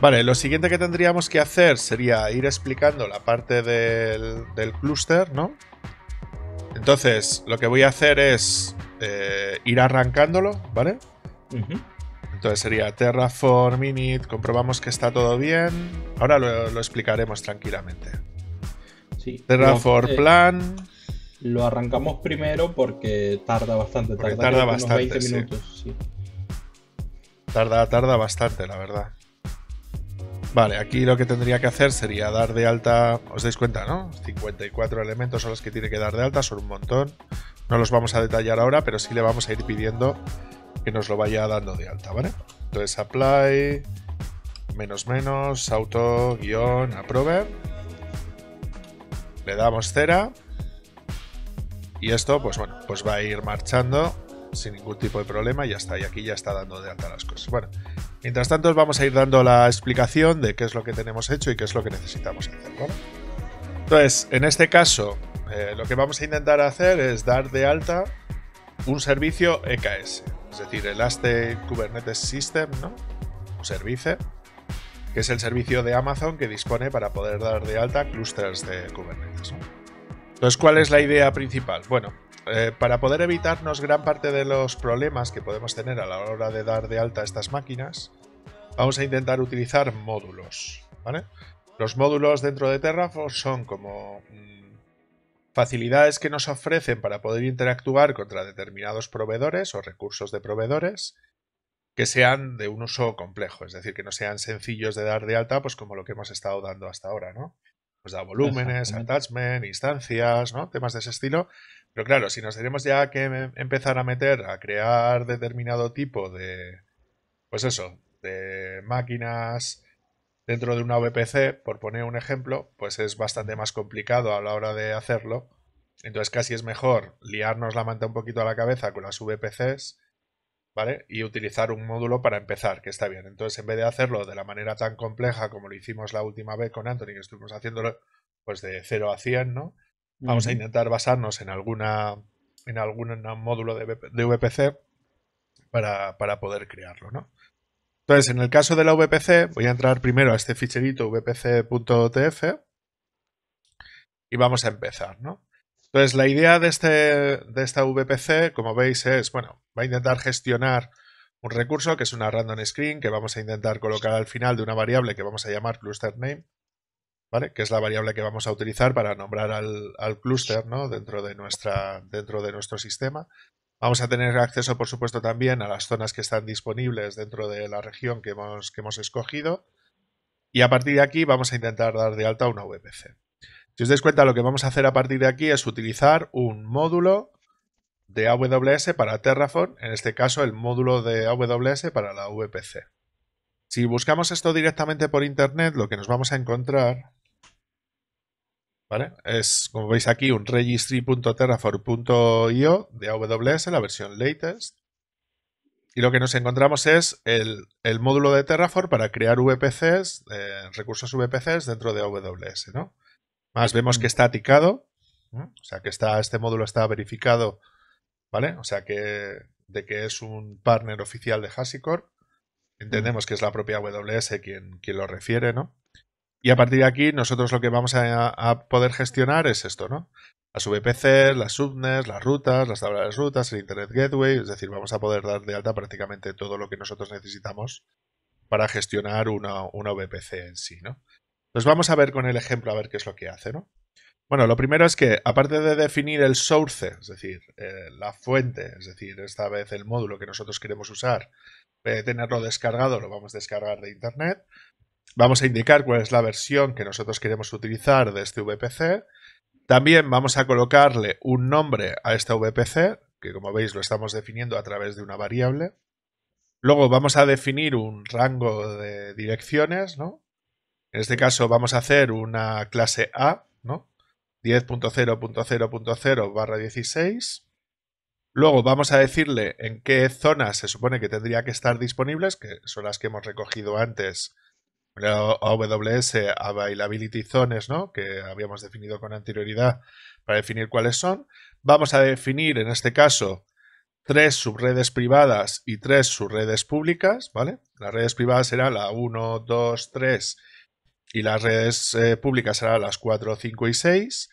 Vale, lo siguiente que tendríamos que hacer sería ir explicando la parte del, clúster, ¿no? Entonces, lo que voy a hacer es eh, ir arrancándolo, ¿vale? Entonces sería Terraform Init, comprobamos que está todo bien. Ahora lo, explicaremos tranquilamente. Terraform eh, Plan. lo arrancamos primero porque tarda bastante, tarda, bastante, Tarda, tarda bastante, la verdad. Vale, aquí lo que tendría que hacer sería dar de alta, os dais cuenta, ¿no? 54 elementos son los que tiene que dar de alta, son un montón. No los vamos a detallar ahora, pero sí le vamos a ir pidiendo que nos lo vaya dando de alta, ¿vale? Entonces apply, menos menos, auto, guión, approve. Le damos cera. Y esto, pues bueno, pues va a ir marchando sin ningún tipo de problema y ya está. Y aquí ya está dando de alta las cosas. Bueno, Mientras tanto, os vamos a ir dando la explicación de qué es lo que tenemos hecho y qué es lo que necesitamos hacer. Entonces, en este caso, eh, lo que vamos a intentar hacer es dar de alta un servicio EKS, es decir, el Aste Kubernetes System, ¿no? O servicio, que es el servicio de Amazon que dispone para poder dar de alta clusters de Kubernetes. Entonces, ¿cuál es la idea principal? Bueno, eh, para poder evitarnos gran parte de los problemas que podemos tener a la hora de dar de alta estas máquinas, vamos a intentar utilizar módulos. Los módulos dentro de Terraform son como mm, facilidades que nos ofrecen para poder interactuar contra determinados proveedores o recursos de proveedores que sean de un uso complejo, es decir, que no sean sencillos de dar de alta, pues como lo que hemos estado dando hasta ahora, ¿no? Pues da volúmenes, attachment, instancias, Temas de ese estilo, pero claro, si nos tenemos ya que em, empezar a meter, a crear determinado tipo de, pues eso, de máquinas dentro de una VPC, por poner un ejemplo, pues es bastante más complicado a la hora de hacerlo. Entonces casi es mejor liarnos la manta un poquito a la cabeza con las VPCs, ¿vale? Y utilizar un módulo para empezar, que está bien. Entonces en vez de hacerlo de la manera tan compleja como lo hicimos la última vez con Anthony, que estuvimos haciéndolo pues de 0 a 100, ¿no? Vamos a intentar basarnos en alguna en algún módulo de, VPC para, poder crearlo, ¿no? Entonces, en el caso de la VPC, voy a entrar primero a este ficherito vpc.tf y vamos a empezar, Entonces, la idea de, este, de esta VPC, como veis, es, bueno, va a intentar gestionar un recurso que es una random screen que vamos a intentar colocar al final de una variable que vamos a llamar cluster name que es la variable que vamos a utilizar para nombrar al, al clúster, ¿no? Dentro de, dentro de nuestro sistema. Vamos a tener acceso, por supuesto, también a las zonas que están disponibles dentro de la región que hemos, que hemos escogido. Y a partir de aquí vamos a intentar dar de alta una VPC. Si os dais cuenta, lo que vamos a hacer a partir de aquí es utilizar un módulo de AWS para Terraform, en este caso el módulo de AWS para la VPC. Si buscamos esto directamente por internet, lo que nos vamos a encontrar ¿Vale? Es, como veis aquí, un registry.terraform.io de AWS, la versión latest. Y lo que nos encontramos es el, módulo de Terraform para crear VPCs, eh, recursos VPCs dentro de AWS, ¿no? Más vemos que está ticado, o sea que está, este módulo está verificado, ¿vale? O sea que de que es un partner oficial de HashiCorp. Entendemos que es la propia AWS quien, quien lo refiere, ¿no? Y a partir de aquí, nosotros lo que vamos a, poder gestionar es esto, ¿no? Las VPC las subnets, las rutas, las tablas de rutas, el Internet Gateway, es decir, vamos a poder dar de alta prácticamente todo lo que nosotros necesitamos para gestionar una, VPC en sí, ¿no? Entonces pues vamos a ver con el ejemplo a ver qué es lo que hace, ¿no? Bueno, lo primero es que, aparte de definir el source, es decir, eh, la fuente, es decir, esta vez el módulo que nosotros queremos usar, eh, tenerlo descargado, lo vamos a descargar de Internet. Vamos a indicar cuál es la versión que nosotros queremos utilizar de este VPC. También vamos a colocarle un nombre a este VPC, que como veis lo estamos definiendo a través de una variable. Luego vamos a definir un rango de direcciones, ¿no? En este caso vamos a hacer una clase A, ¿no? 10.0.0.0 barra 16. Luego vamos a decirle en qué zonas se supone que tendría que estar disponibles, que son las que hemos recogido antes AWS Availability Zones, ¿no? que habíamos definido con anterioridad para definir cuáles son. Vamos a definir, en este caso, tres subredes privadas y tres subredes públicas, ¿vale? Las redes privadas serán la 1, 2, 3 y las redes eh, públicas serán las 4, 5 y 6.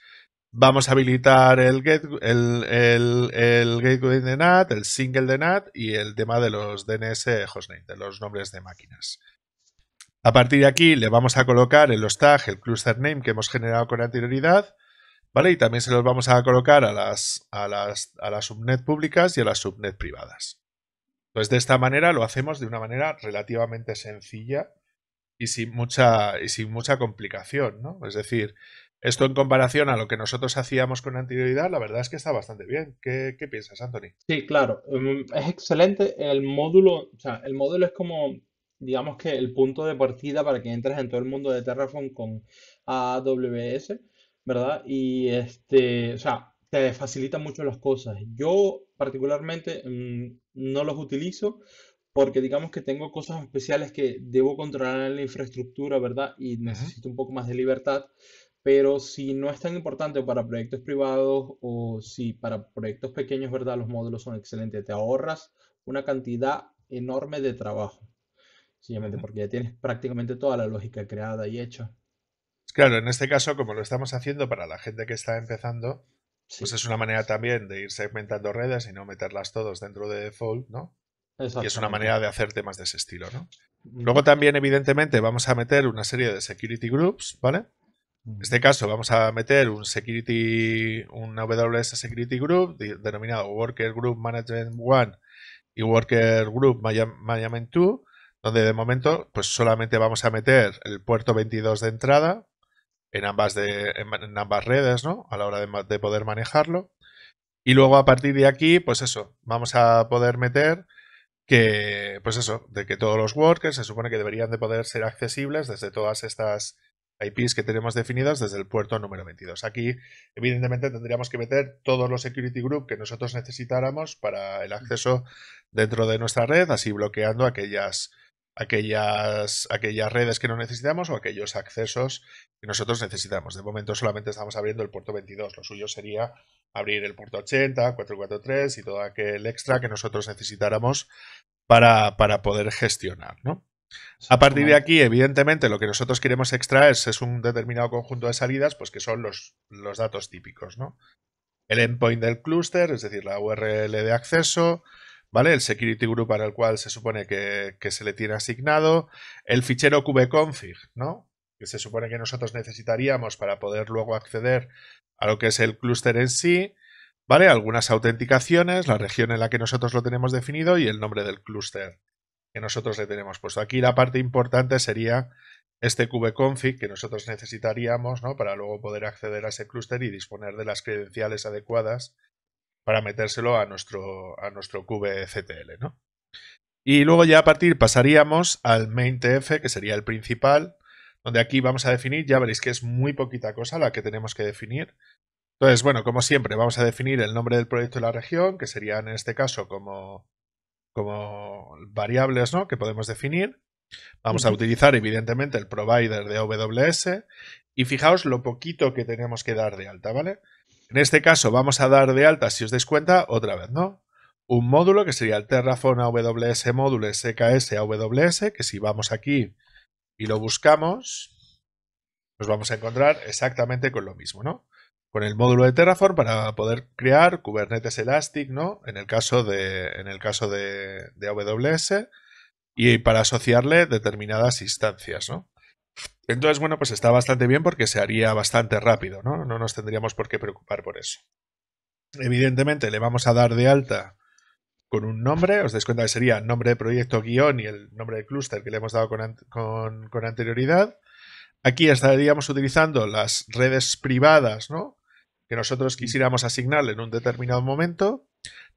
Vamos a habilitar el, el, gateway de NAT, el single de NAT y el tema de los DNS hostname, de los nombres de máquinas. A partir de aquí le vamos a colocar el los el cluster name que hemos generado con anterioridad, ¿vale? Y también se los vamos a colocar a las, a las, a las subnet públicas y a las subnet privadas. Entonces, de esta manera lo hacemos de una manera relativamente sencilla y sin mucha, y sin mucha complicación, ¿no? Es decir, esto en comparación a lo que nosotros hacíamos con anterioridad, la verdad es que está bastante bien. ¿Qué, qué piensas, Anthony? Sí, claro. Mm, es excelente. El módulo, o sea, el módulo es como digamos que el punto de partida para que entres en todo el mundo de Terraform con AWS, ¿verdad? Y este, o sea, te facilita mucho las cosas. Yo particularmente mm, no los utilizo porque digamos que tengo cosas especiales que debo controlar en la infraestructura, ¿verdad? Y necesito un poco más de libertad. Pero si no es tan importante para proyectos privados o si para proyectos pequeños, ¿verdad? Los módulos son excelentes. Te ahorras una cantidad enorme de trabajo. Simplemente porque ya tienes prácticamente toda la lógica creada y hecha. Claro, en este caso, como lo estamos haciendo para la gente que está empezando, pues es una manera también de ir segmentando redes y no meterlas todas dentro de default, ¿no? Y es una manera de hacer temas de ese estilo, ¿no? Luego también, evidentemente, vamos a meter una serie de security groups, ¿vale? En este caso vamos a meter un security, un AWS Security Group denominado Worker Group Management 1 y Worker Group Management 2 donde de momento pues solamente vamos a meter el puerto 22 de entrada en ambas, en ambas redes, ¿no? A la hora de, poder manejarlo. Y luego a partir de aquí, pues eso, vamos a poder meter que, pues eso, de que todos los workers se supone que deberían de poder ser accesibles desde todas estas IPs que tenemos definidas desde el puerto número 22. Aquí, evidentemente, tendríamos que meter todos los security group que nosotros necesitáramos para el acceso dentro de nuestra red, así bloqueando aquellas aquellas, aquellas redes que no necesitamos o aquellos accesos que nosotros necesitamos. De momento solamente estamos abriendo el puerto 22. Lo suyo sería abrir el puerto 80, 443 y todo aquel extra que nosotros necesitáramos para, poder gestionar, ¿no? A partir de aquí, evidentemente, lo que nosotros queremos extraer es, un determinado conjunto de salidas, pues que son los, los datos típicos, ¿no? El endpoint del clúster, es decir, la URL de acceso, ¿vale? El security group para el cual se supone que, se le tiene asignado, el fichero kubeconfig, ¿no? Que se supone que nosotros necesitaríamos para poder luego acceder a lo que es el clúster en sí, ¿vale? Algunas autenticaciones, la región en la que nosotros lo tenemos definido y el nombre del clúster que nosotros le tenemos puesto. Aquí la parte importante sería este kubeconfig que nosotros necesitaríamos, ¿no? Para luego poder acceder a ese clúster y disponer de las credenciales adecuadas para metérselo a nuestro, a nuestro ¿no? Y luego ya a partir pasaríamos al main.tf, que sería el principal, donde aquí vamos a definir, ya veréis que es muy poquita cosa la que tenemos que definir. Entonces, bueno, como siempre, vamos a definir el nombre del proyecto de la región, que sería en este caso como, como variables ¿no? que podemos definir. Vamos a utilizar, evidentemente, el provider de AWS. Y fijaos lo poquito que tenemos que dar de alta, ¿vale? En este caso vamos a dar de alta, si os dais cuenta, otra vez, ¿no? Un módulo que sería el Terraform AWS módulo SKS AWS, que si vamos aquí y lo buscamos, nos vamos a encontrar exactamente con lo mismo, ¿no? Con el módulo de Terraform para poder crear Kubernetes Elastic, ¿no? En el caso de, en el caso de AWS y para asociarle determinadas instancias, ¿no? Entonces, bueno, pues está bastante bien porque se haría bastante rápido, ¿no? No nos tendríamos por qué preocupar por eso. Evidentemente, le vamos a dar de alta con un nombre, os dais cuenta que sería nombre de proyecto guión y el nombre de clúster que le hemos dado con, anterioridad. Aquí estaríamos utilizando las redes privadas, ¿no? Que nosotros quisiéramos asignarle en un determinado momento.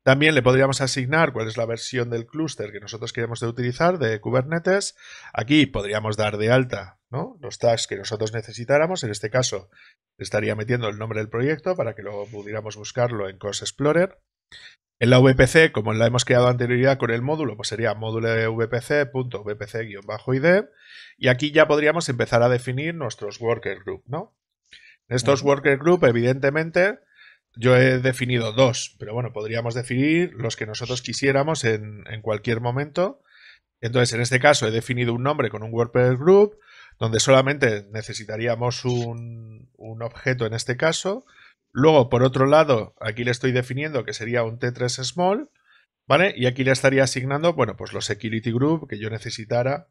También le podríamos asignar cuál es la versión del clúster que nosotros queremos de utilizar de Kubernetes. Aquí podríamos dar de alta los tags que nosotros necesitáramos. En este caso, estaría metiendo el nombre del proyecto para que luego pudiéramos buscarlo en Course Explorer. En la VPC, como la hemos creado anterioridad con el módulo, pues sería módulo vpc.vpc-id. Y aquí ya podríamos empezar a definir nuestros worker group, ¿no? En estos worker group, evidentemente, yo he definido dos, pero bueno, podríamos definir los que nosotros quisiéramos en, en cualquier momento. Entonces, en este caso, he definido un nombre con un worker group, donde solamente necesitaríamos un, objeto en este caso. Luego, por otro lado, aquí le estoy definiendo que sería un T3 Small, ¿vale? Y aquí le estaría asignando, bueno, pues los security group que yo necesitara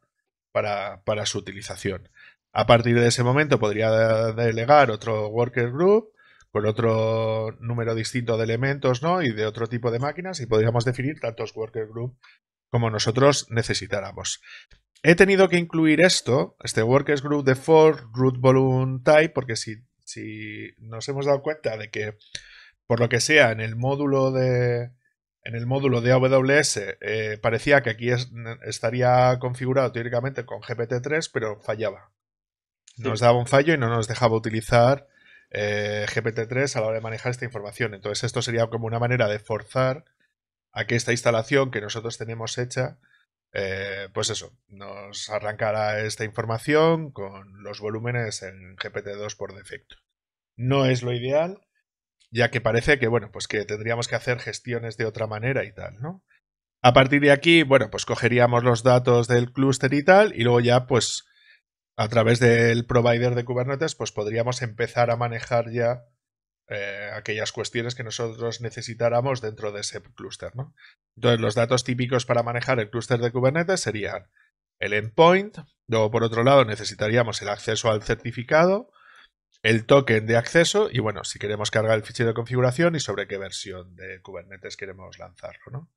para, su utilización. A partir de ese momento podría delegar otro worker group con otro número distinto de elementos ¿no? y de otro tipo de máquinas y podríamos definir tantos worker group como nosotros necesitáramos. He tenido que incluir esto, este Workers Group de root volume type, porque si, si nos hemos dado cuenta de que, por lo que sea, en el módulo de, en el módulo de AWS eh, parecía que aquí estaría configurado teóricamente con GPT-3, pero fallaba. Nos daba un fallo y no nos dejaba utilizar eh, GPT-3 a la hora de manejar esta información. Entonces esto sería como una manera de forzar a que esta instalación que nosotros tenemos hecha eh, pues eso, nos arrancará esta información con los volúmenes en GPT-2 por defecto. No es lo ideal, ya que parece que, bueno, pues que tendríamos que hacer gestiones de otra manera y tal, ¿no? A partir de aquí, bueno, pues cogeríamos los datos del clúster y tal, y luego ya, pues, a través del provider de Kubernetes, pues podríamos empezar a manejar ya eh, aquellas cuestiones que nosotros necesitáramos dentro de ese clúster. Entonces, los datos típicos para manejar el clúster de Kubernetes serían el endpoint, luego por otro lado necesitaríamos el acceso al certificado, el token de acceso y bueno, si queremos cargar el fichero de configuración y sobre qué versión de Kubernetes queremos lanzarlo. ¿no?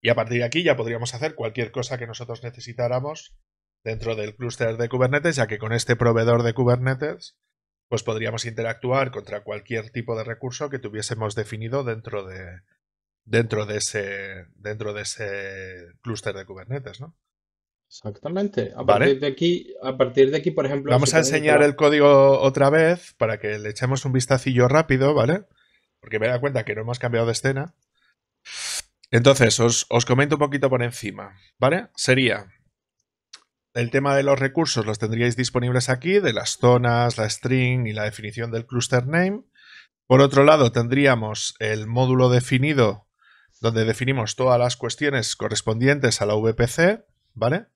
Y a partir de aquí ya podríamos hacer cualquier cosa que nosotros necesitáramos dentro del clúster de Kubernetes, ya que con este proveedor de Kubernetes pues podríamos interactuar contra cualquier tipo de recurso que tuviésemos definido dentro de dentro de ese dentro de ese clúster de Kubernetes, ¿no? Exactamente. A partir de aquí, a partir de aquí, por ejemplo, vamos a enseñar el código otra vez para que le echemos un vistacillo rápido, ¿vale? Porque me da cuenta que no hemos cambiado de escena. Entonces, os, os comento un poquito por encima, ¿vale? Sería el tema de los recursos los tendríais disponibles aquí, de las zonas, la string y la definición del cluster name. Por otro lado, tendríamos el módulo definido, donde definimos todas las cuestiones correspondientes a la VPC, ¿vale?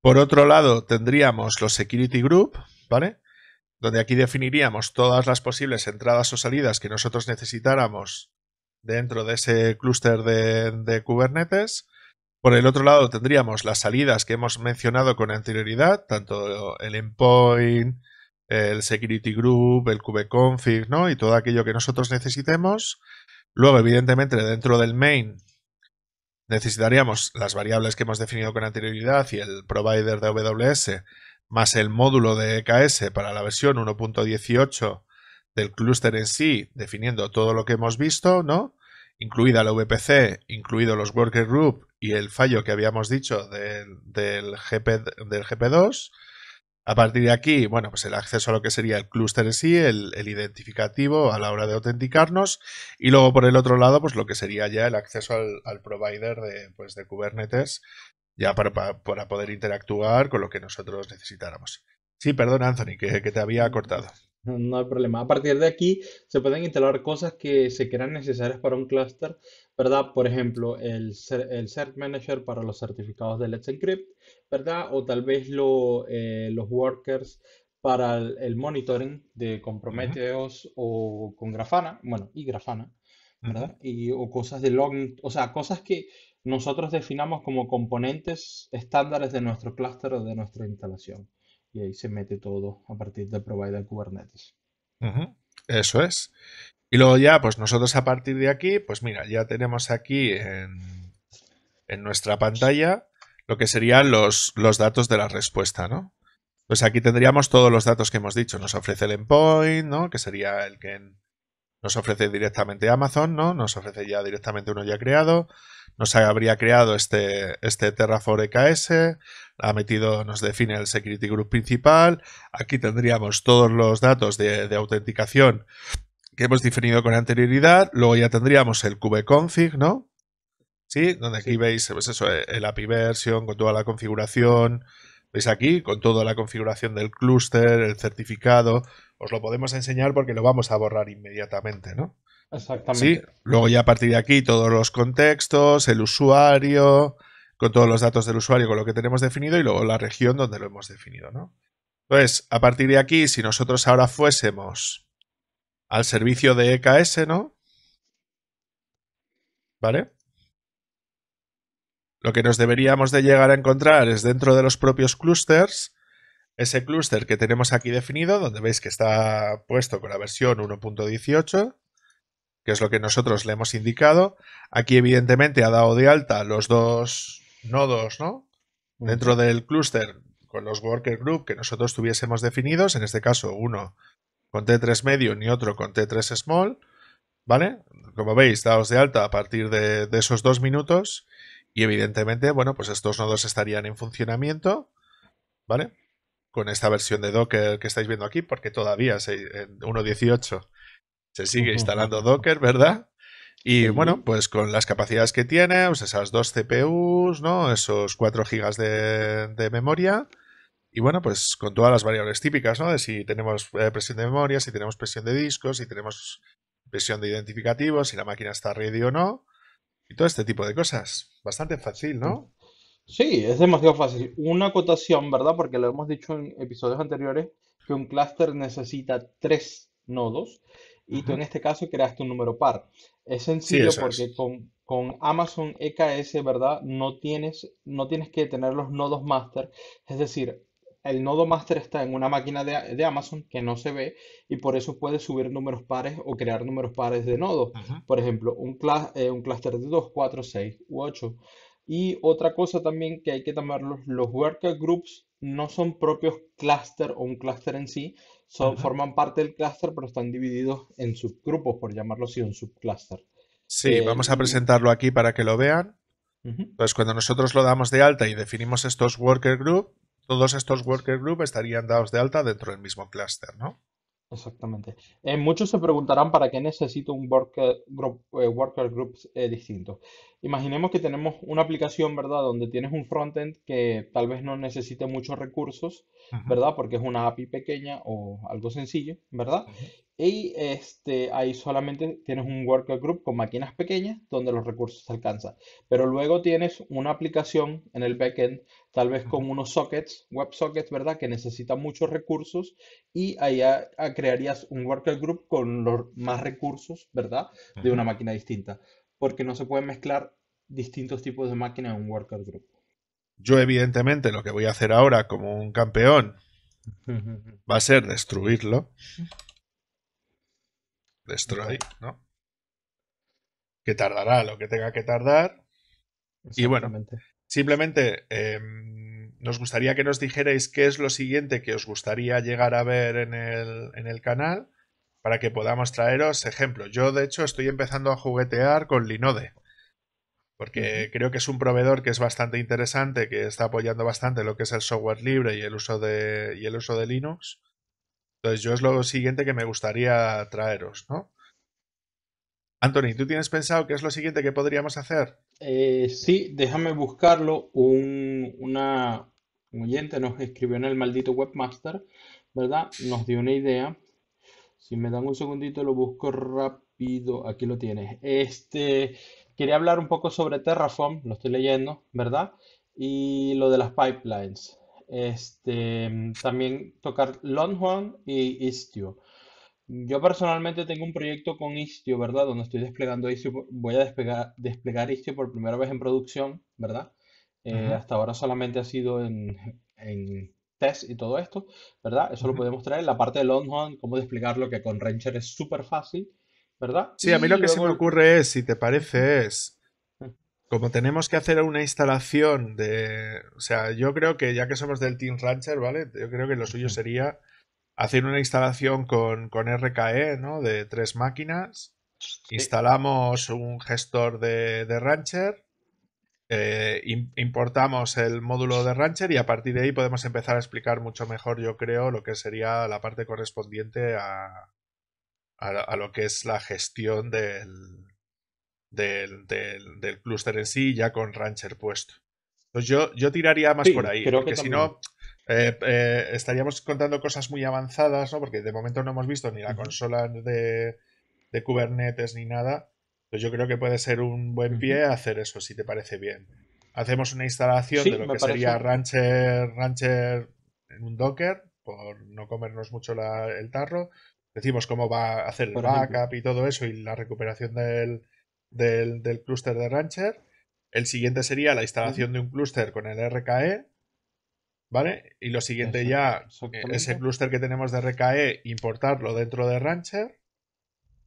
Por otro lado, tendríamos los security group, ¿vale? Donde aquí definiríamos todas las posibles entradas o salidas que nosotros necesitáramos dentro de ese clúster de Kubernetes. Por el otro lado tendríamos las salidas que hemos mencionado con anterioridad, tanto el endpoint, el security group, el kubeconfig, ¿no? Y todo aquello que nosotros necesitemos. Luego, evidentemente, dentro del main necesitaríamos las variables que hemos definido con anterioridad y el provider de AWS más el módulo de EKS para la versión 1.18 del clúster en sí, definiendo todo lo que hemos visto, ¿no? incluida la VPC, incluido los worker group y el fallo que habíamos dicho del, GP, del GP2. A partir de aquí, bueno, pues el acceso a lo que sería el clúster en sí, el, identificativo a la hora de autenticarnos y luego por el otro lado, pues lo que sería ya el acceso al, provider de, pues, de Kubernetes ya para, poder interactuar con lo que nosotros necesitáramos. Sí, perdón Anthony, que te había cortado. No hay problema. A partir de aquí se pueden instalar cosas que se crean necesarias para un cluster, ¿verdad? Por ejemplo, el, Cert Manager para los certificados de Let's Encrypt, ¿verdad? O tal vez eh, los workers para el, monitoring de comprometeos o con Grafana, bueno, y Grafana, ¿verdad? Y, o cosas de login. o sea, cosas que nosotros definamos como componentes estándares de nuestro clúster o de nuestra instalación y ahí se mete todo a partir del provider Kubernetes. Eso es. Y luego ya, pues nosotros a partir de aquí, pues mira, ya tenemos aquí en, nuestra pantalla lo que serían los, los datos de la respuesta, ¿no? Pues aquí tendríamos todos los datos que hemos dicho. Nos ofrece el endpoint, ¿no? Que sería el que nos ofrece directamente Amazon, ¿no? Nos ofrece ya directamente uno ya creado nos habría creado este, este Terraform EKS, ha metido, nos define el Security Group principal, aquí tendríamos todos los datos de, autenticación que hemos definido con anterioridad, luego ya tendríamos el Config, ¿no? ¿Sí? Donde aquí veis, pues eso, eh, el API version con toda la configuración, veis aquí, con toda la configuración del clúster, el certificado, os lo podemos enseñar porque lo vamos a borrar inmediatamente, ¿no? Exactamente. Sí, luego ya a partir de aquí todos los contextos, el usuario, con todos los datos del usuario, con lo que tenemos definido y luego la región donde lo hemos definido, ¿no? Entonces, a partir de aquí, si nosotros ahora fuésemos al servicio de EKS, ¿no? ¿Vale? Lo que nos deberíamos de llegar a encontrar es dentro de los propios clusters, ese clúster que tenemos aquí definido, donde veis que está puesto con la versión 1.18, que es lo que nosotros le hemos indicado. Aquí, evidentemente, ha dado de alta los dos nodos, ¿no? Dentro del clúster con los worker group que nosotros tuviésemos definidos, en este caso uno con T3 medio y otro con T3 small, ¿vale? Como veis, dados de alta a partir de, esos dos minutos y evidentemente, bueno, pues estos nodos estarían en funcionamiento, ¿vale? Con esta versión de Docker que estáis viendo aquí, porque todavía es 1.18 se sigue instalando Docker, ¿verdad? Y bueno, pues con las capacidades que tiene, pues esas dos CPUs, ¿no? Esos 4 GB de, memoria. Y bueno, pues con todas las variables típicas, ¿no? De si tenemos eh, presión de memoria, si tenemos presión de discos, si tenemos presión de identificativos, si la máquina está ready o no. Y todo este tipo de cosas. Bastante fácil, ¿no? Sí, es demasiado fácil. Una acotación, ¿verdad? Porque lo hemos dicho en episodios anteriores, que un clúster necesita tres nodos y tú en este caso creaste un número par. Es sencillo porque Con, con, Amazon EKS, ¿verdad? No tienes, no tienes que tener los nodos master, es decir, el nodo master está en una máquina de, Amazon que no se ve y por eso puedes subir números pares o crear números pares de nodos. Por ejemplo, un, eh, clúster un cluster de 2, 4, 6 u 8. Y otra cosa también que hay que tomar, los worker groups no son propios clúster o un cluster en sí, son, Forman parte del clúster, pero están divididos en subgrupos, por llamarlo así, un subclúster. Sí, eh, vamos a presentarlo aquí para que lo vean. Entonces, cuando nosotros lo damos de alta y definimos estos worker group, todos estos worker group estarían dados de alta dentro del mismo clúster, ¿no? Exactamente. Eh, muchos se preguntarán para qué necesito un worker group, eh, worker groups eh, distinto. Imaginemos que tenemos una aplicación, ¿verdad? Donde tienes un frontend que tal vez no necesite muchos recursos, ¿verdad? Porque es una API pequeña o algo sencillo, ¿verdad? Y este, ahí solamente tienes un worker group con máquinas pequeñas donde los recursos se alcanzan. Pero luego tienes una aplicación en el backend, tal vez con unos sockets, web sockets, ¿verdad? Que necesita muchos recursos y ahí crearías un worker group con los más recursos, ¿verdad? De una máquina distinta. Porque no se pueden mezclar distintos tipos de máquinas en un worker group. Yo evidentemente lo que voy a hacer ahora como un campeón va a ser destruirlo destroy, ¿no? Que tardará lo que tenga que tardar. Y bueno, simplemente em, nos gustaría que nos dijerais qué es lo siguiente que os gustaría llegar a ver en el, canal para que podamos traeros ejemplos. Yo, de hecho, estoy empezando a juguetear con Linode, porque creo que es un proveedor que es bastante interesante, que está apoyando bastante lo que es el software libre y el uso de, y el uso de Linux. Entonces, yo es lo siguiente que me gustaría traeros, ¿no? Anthony, ¿tú tienes pensado qué es lo siguiente que podríamos hacer? Eh, sí, déjame buscarlo. Un, un oyente nos escribió en el maldito webmaster, ¿verdad? Nos dio una idea. Si me dan un segundito, lo busco rápido. Aquí lo tienes. Este, quería hablar un poco sobre Terraform, lo estoy leyendo, ¿verdad? Y lo de las pipelines este, también tocar Longhorn y Istio. Yo personalmente tengo un proyecto con Istio, ¿verdad? Donde estoy desplegando Istio, voy a desplegar Istio por primera vez en producción, ¿verdad? Eh, hasta ahora solamente ha sido en, test y todo esto, ¿verdad? Eso lo podemos traer. La parte de Longhorn, cómo desplegarlo, que con Rancher es súper fácil, ¿verdad? Sí, a mí lo que se me ocurre es, si te parece, es como tenemos que hacer una instalación de... O sea, yo creo que ya que somos del Team Rancher, ¿vale? Yo creo que lo suyo sería hacer una instalación con, RKE, ¿no? De tres máquinas. Instalamos un gestor de, Rancher. Eh, importamos el módulo de Rancher y a partir de ahí podemos empezar a explicar mucho mejor, yo creo, lo que sería la parte correspondiente a lo que es la gestión del, del, clúster en sí, ya con Rancher puesto. Entonces pues yo, yo tiraría más por ahí, porque si no eh, eh, estaríamos contando cosas muy avanzadas, ¿no? Porque de momento no hemos visto ni la consola de, Kubernetes ni nada. Pues yo creo que puede ser un buen pie hacer eso, si te parece bien. Hacemos una instalación de lo que sería Rancher, Rancher en un Docker, por no comernos mucho el tarro. Decimos cómo va a hacer el backup y todo eso y la recuperación del, del, clúster de Rancher. El siguiente sería la instalación de un clúster con el RKE. ¿Vale? Y lo siguiente ya, eh, ese clúster que tenemos de RKE, importarlo dentro de Rancher.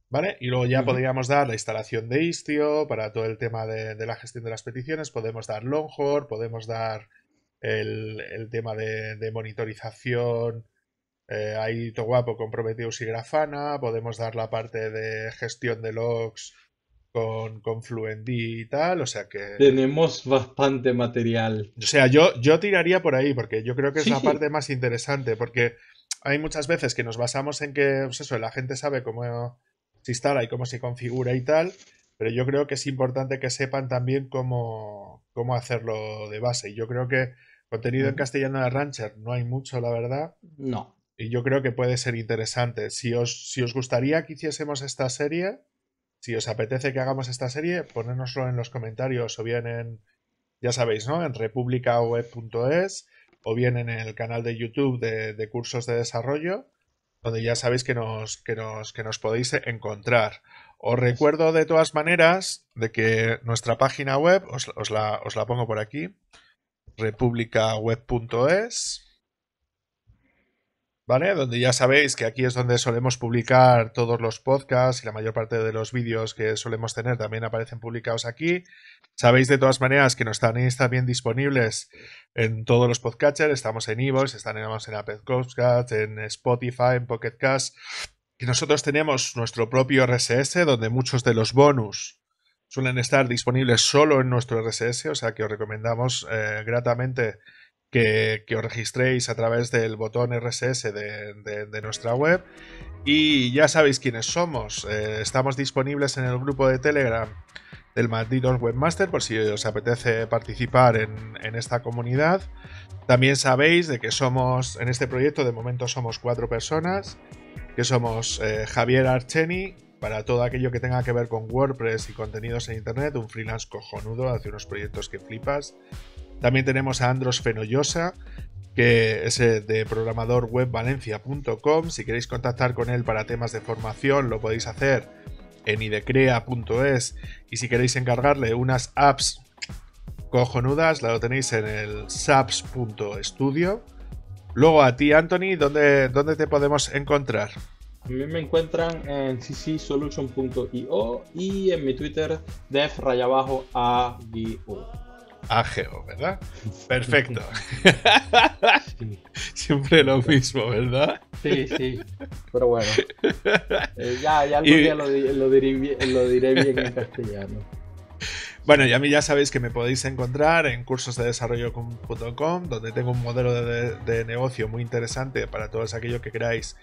¿Vale? Y luego ya podríamos dar la instalación de Istio para todo el tema de, la gestión de las peticiones. Podemos dar Longhorn, podemos dar el, tema de, monitorización. Eh, ahí guapo con Prometheus y Grafana. Podemos dar la parte de gestión de logs con, con y tal, o sea que... Tenemos bastante material. O sea, yo, yo tiraría por ahí, porque yo creo que es la parte más interesante, porque hay muchas veces que nos basamos en que, pues eso, la gente sabe cómo se instala y cómo se configura y tal, pero yo creo que es importante que sepan también cómo, cómo hacerlo de base. Y yo creo que contenido en mm. castellano de Rancher no hay mucho, la verdad. No. Y yo creo que puede ser interesante. Si si os gustaría que hiciésemos esta serie, si os apetece que hagamos esta serie, ponednoslo en los comentarios o bien en, ya sabéis, ¿no? En republicaweb.es o bien en el canal de YouTube de, cursos de desarrollo, donde ya sabéis que nos, que nos, que nos podéis encontrar. Os recuerdo de todas maneras de que nuestra página web, os, la, os la pongo por aquí, republicaweb.es, donde ya sabéis que aquí es donde solemos publicar todos los podcasts y la mayor parte de los vídeos que solemos tener también aparecen publicados aquí. Sabéis de todas maneras que nos están bien disponibles en todos los podcatchers, estamos en Evox, estamos en Apple Podcasts, en Spotify, en Pocket Cast. Y nosotros tenemos nuestro propio RSS donde muchos de los bonus suelen estar disponibles solo en nuestro RSS, o sea que os recomendamos eh, gratamente que, os registréis a través del botón RSS de, nuestra web. Y ya sabéis quiénes somos. Eh, estamos disponibles en el grupo de Telegram del Malditos Webmaster, por si os apetece participar en, esta comunidad. También sabéis de que somos, en este proyecto de momento somos cuatro personas, que somos eh, Javier Archeni, para todo aquello que tenga que ver con WordPress y contenidos en Internet, un freelance cojonudo, hace unos proyectos que flipas, también tenemos a Andros Fenollosa, que es eh, de programadorwebvalencia.com. Si queréis contactar con él para temas de formación, lo podéis hacer en idecrea.es. Y si queréis encargarle unas apps cojonudas, la tenéis en el saps.studio. Luego a ti, Anthony, ¿dónde, te podemos encontrar? A mí me encuentran en ccsolution.io y en mi Twitter def AGO, ¿verdad? Perfecto. Siempre lo mismo, ¿verdad? Sí, sí. Pero bueno. Eh, ya, algún día lo, diré bien, en castellano. Bueno, y a mí ya sabéis que me podéis encontrar en desarrollo.com, donde tengo un modelo de, negocio muy interesante para todos aquellos que queráis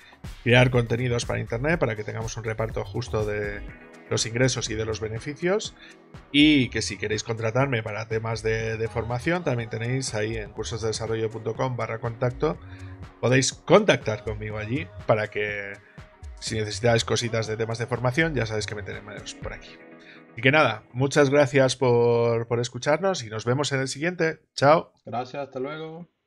crear contenidos para Internet, para que tengamos un reparto justo de, los ingresos y de los beneficios. Y que si queréis contratarme para temas de, formación, también tenéis ahí en cursosdesarrollo.com barra contacto. Podéis contactar conmigo allí para que si necesitáis cositas de temas de formación, ya sabéis que me tenéis por aquí. Y que nada, muchas gracias por escucharnos y nos vemos en el siguiente. Chao. Gracias, hasta luego.